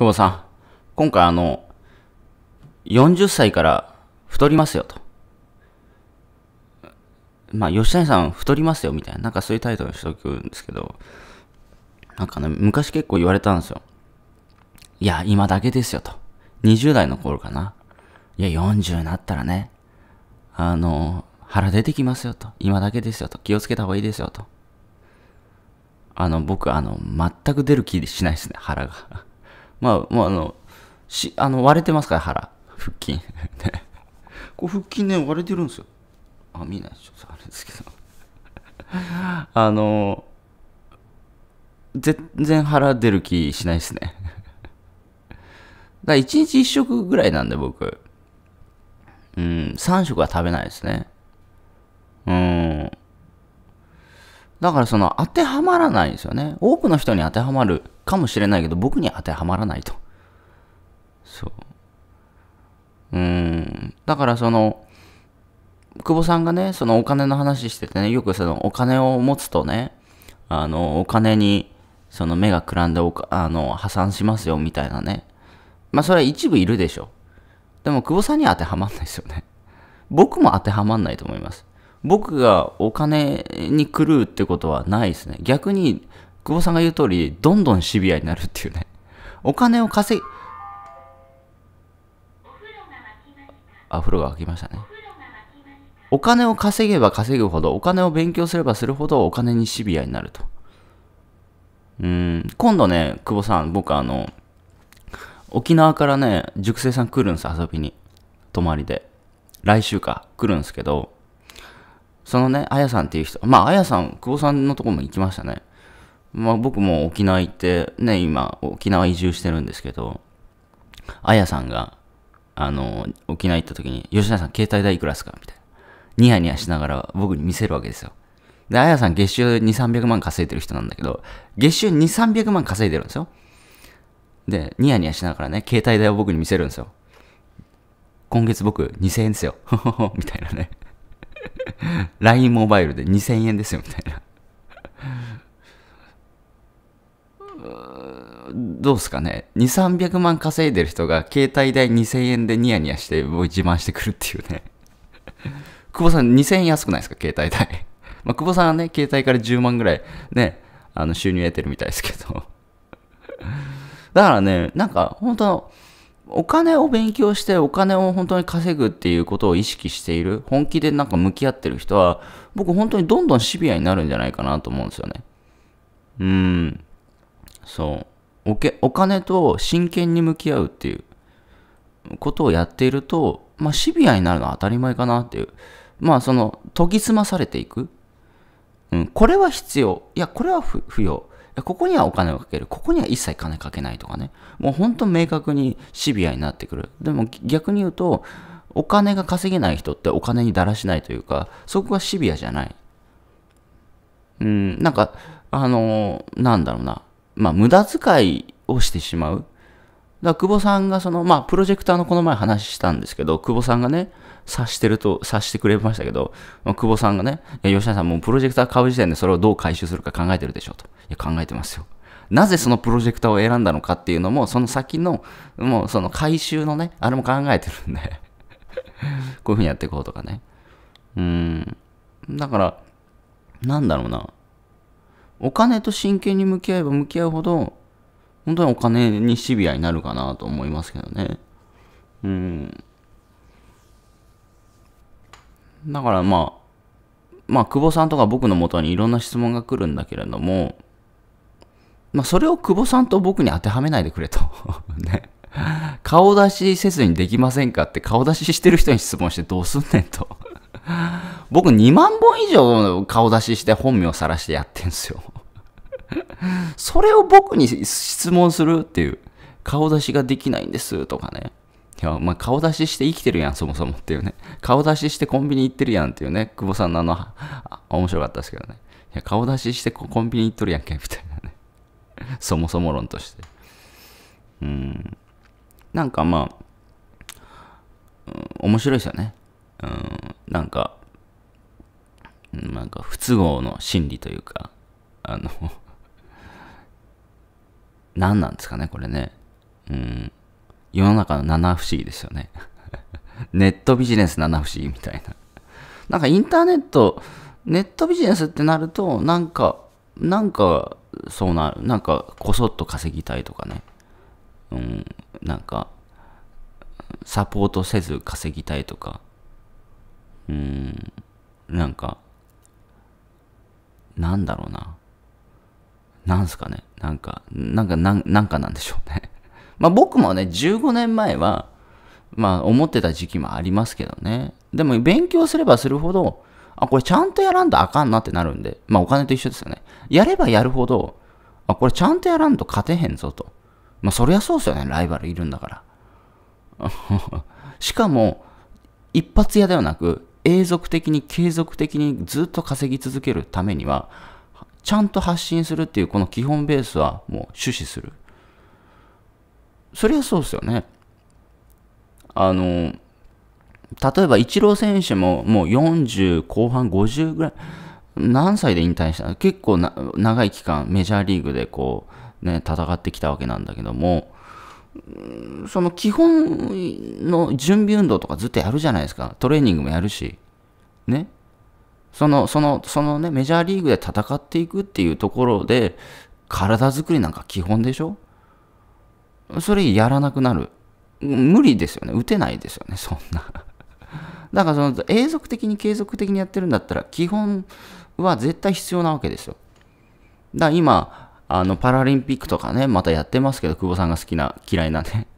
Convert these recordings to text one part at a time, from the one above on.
久保さん、今回あの、40歳から太りますよと。まあ、吉谷さん太りますよみたいな、なんかそういうタイトルしておくんですけど、なんかね、昔結構言われたんですよ。いや、今だけですよと。20代の頃かな。いや、40になったらね、あの、腹出てきますよと。今だけですよと。気をつけた方がいいですよと。あの、僕、あの、全く出る気しないですね、腹が。まあ、まあ、あの、し、あの、割れてますから、腹。腹筋。ね こう腹筋ね、割れてるんですよ。あ、見ない。ちょっとあれですけど。あの、全然腹出る気しないですね。だから、1日1食ぐらいなんで僕。うん、3食は食べないですね。だからその当てはまらないんですよね。多くの人に当てはまるかもしれないけど、僕に当てはまらないと。そう。うん。だからその、久保さんがね、そのお金の話しててね、よくそのお金を持つとね、あの、お金に、その目がくらんでおか、あの、破産しますよ、みたいなね。まあ、それは一部いるでしょ。でも、久保さんには当てはまんないですよね。僕も当てはまんないと思います。僕がお金に狂うってことはないですね。逆に、久保さんが言う通り、どんどんシビアになるっていうね。お金を稼ぎ、あ、風呂が沸きましたね。お金を稼げば稼ぐほど、お金を勉強すればするほどお金にシビアになると。うん、今度ね、久保さん、僕あの、沖縄からね、熟成さん来るんです、遊びに。泊まりで。来週か、来るんですけど、そのね、あやさんっていう人、まあ、あやさん、久保さんのとこも行きましたね。まあ、僕も沖縄行って、ね、今、沖縄移住してるんですけど、あやさんが、あの、沖縄行った時に、吉田さん、携帯代いくらですかみたいな。ニヤニヤしながら僕に見せるわけですよ。で、あやさん月収2、300万稼いでる人なんだけど、月収2、300万稼いでるんですよ。で、ニヤニヤしながらね、携帯代を僕に見せるんですよ。今月僕2000円ですよ。みたいなね。LINE モバイルで2000円ですよみたいな どうすかね2300万稼いでる人が携帯代2000円でニヤニヤして自慢してくるっていうね 久保さん2000円安くないですか携帯代まあ、久保さんはね携帯から10万ぐらいねあの収入得てるみたいですけどだからねなんか本当お金を勉強してお金を本当に稼ぐっていうことを意識している、本気でなんか向き合ってる人は、僕本当にどんどんシビアになるんじゃないかなと思うんですよね。うん。そう。おけお金と真剣に向き合うっていうことをやっていると、まあシビアになるのは当たり前かなっていう。まあその、研ぎ澄まされていく。うん、これは必要。いや、これは不要。ここにはお金をかける。ここには一切金かけないとかね。もう本当明確にシビアになってくる。でも逆に言うと、お金が稼げない人ってお金にだらしないというか、そこがシビアじゃない。うん、なんか、あのー、なんだろうな。まあ、無駄遣いをしてしまう。だ久保さんがその、まあ、プロジェクターのこの前話したんですけど、久保さんがね、察してると、察してくれましたけど、まあ、久保さんがね、吉田さんもうプロジェクター買う時点でそれをどう回収するか考えてるでしょうと。いや、考えてますよ。なぜそのプロジェクターを選んだのかっていうのも、その先の、もうその回収のね、あれも考えてるんで こういう風にやっていこうとかね。うん。だから、なんだろうな。お金と真剣に向き合えば向き合うほど、本当にお金にシビアになるかなと思いますけどね。うん。だからまあ、まあ、久保さんとか僕のもとにいろんな質問が来るんだけれども、まあ、それを久保さんと僕に当てはめないでくれと。ね。顔出しせずにできませんかって顔出ししてる人に質問してどうすんねんと。僕2万本以上顔出しして本名さ晒してやってんすよ。それを僕に質問するっていう。顔出しができないんですとかね。いや、まあ、顔出しして生きてるやん、そもそもっていうね。顔出ししてコンビニ行ってるやんっていうね。久保さんのあの、面白かったですけどね。いや、顔出ししてコンビニ行っとるやんけ、みたいなね。そもそも論として。うん。なんかまあ、うん、面白いですよね。うん、なんか、なんか不都合の心理というか、あの何なんですかね、これね。うん。世の中の七不思議ですよね。ネットビジネス七不思議みたいな。なんかインターネット、ネットビジネスってなると、なんか、なんか、そうなる。なんか、こそっと稼ぎたいとかね。うん、なんか、サポートせず稼ぎたいとか。うん、なんか、なんだろうな。なんすかね、なんか、なんか、なんなんかなんでしょうね。まあ僕もね、15年前は、まあ思ってた時期もありますけどね。でも勉強すればするほど、あ、これちゃんとやらんとあかんなってなるんで、まあお金と一緒ですよね。やればやるほど、あ、これちゃんとやらんと勝てへんぞと。まあそりゃそうですよね、ライバルいるんだから。しかも、一発屋ではなく、永続的に継続的にずっと稼ぎ続けるためには、ちゃんと発信するっていうこの基本ベースはもう趣旨する。そりゃそうですよね。あの、例えばイチロー選手ももう40後半50ぐらい、何歳で引退したの結構長い期間メジャーリーグでこう、ね、戦ってきたわけなんだけども、その基本の準備運動とかずっとやるじゃないですか。トレーニングもやるし。ね。その、その、そのね、メジャーリーグで戦っていくっていうところで、体作りなんか基本でしょそれやらなくなる。無理ですよね。打てないですよね、そんな。だからその永続的に継続的にやってるんだったら基本は絶対必要なわけですよ。だから今、あのパラリンピックとかね、またやってますけど、久保さんが好きな、嫌いなね。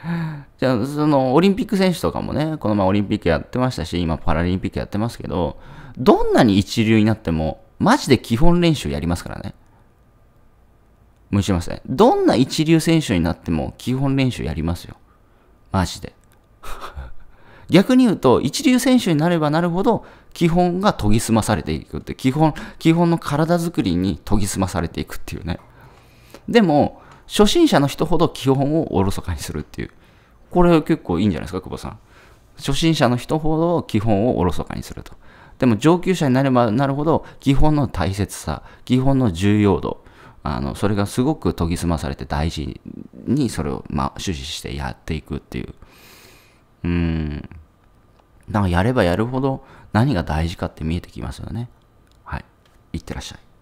じゃあ、そのオリンピック選手とかもね、この前オリンピックやってましたし、今パラリンピックやってますけど、どんなに一流になっても、マジで基本練習やりますからね。無視しません。どんな一流選手になっても基本練習やりますよ。マジで。逆に言うと、一流選手になればなるほど、基本が研ぎ澄まされていくって、基本、基本の体づくりに研ぎ澄まされていくっていうね。でも、初心者の人ほど基本をおろそかにするっていう。これ結構いいんじゃないですか、久保さん。初心者の人ほど基本をおろそかにすると。でも上級者になればなるほど、基本の大切さ、基本の重要度、あのそれがすごく研ぎ澄まされて大事にそれを、まあ、趣旨してやっていくっていう。うん。だからやればやるほど何が大事かって見えてきますよね。はい。いってらっしゃい。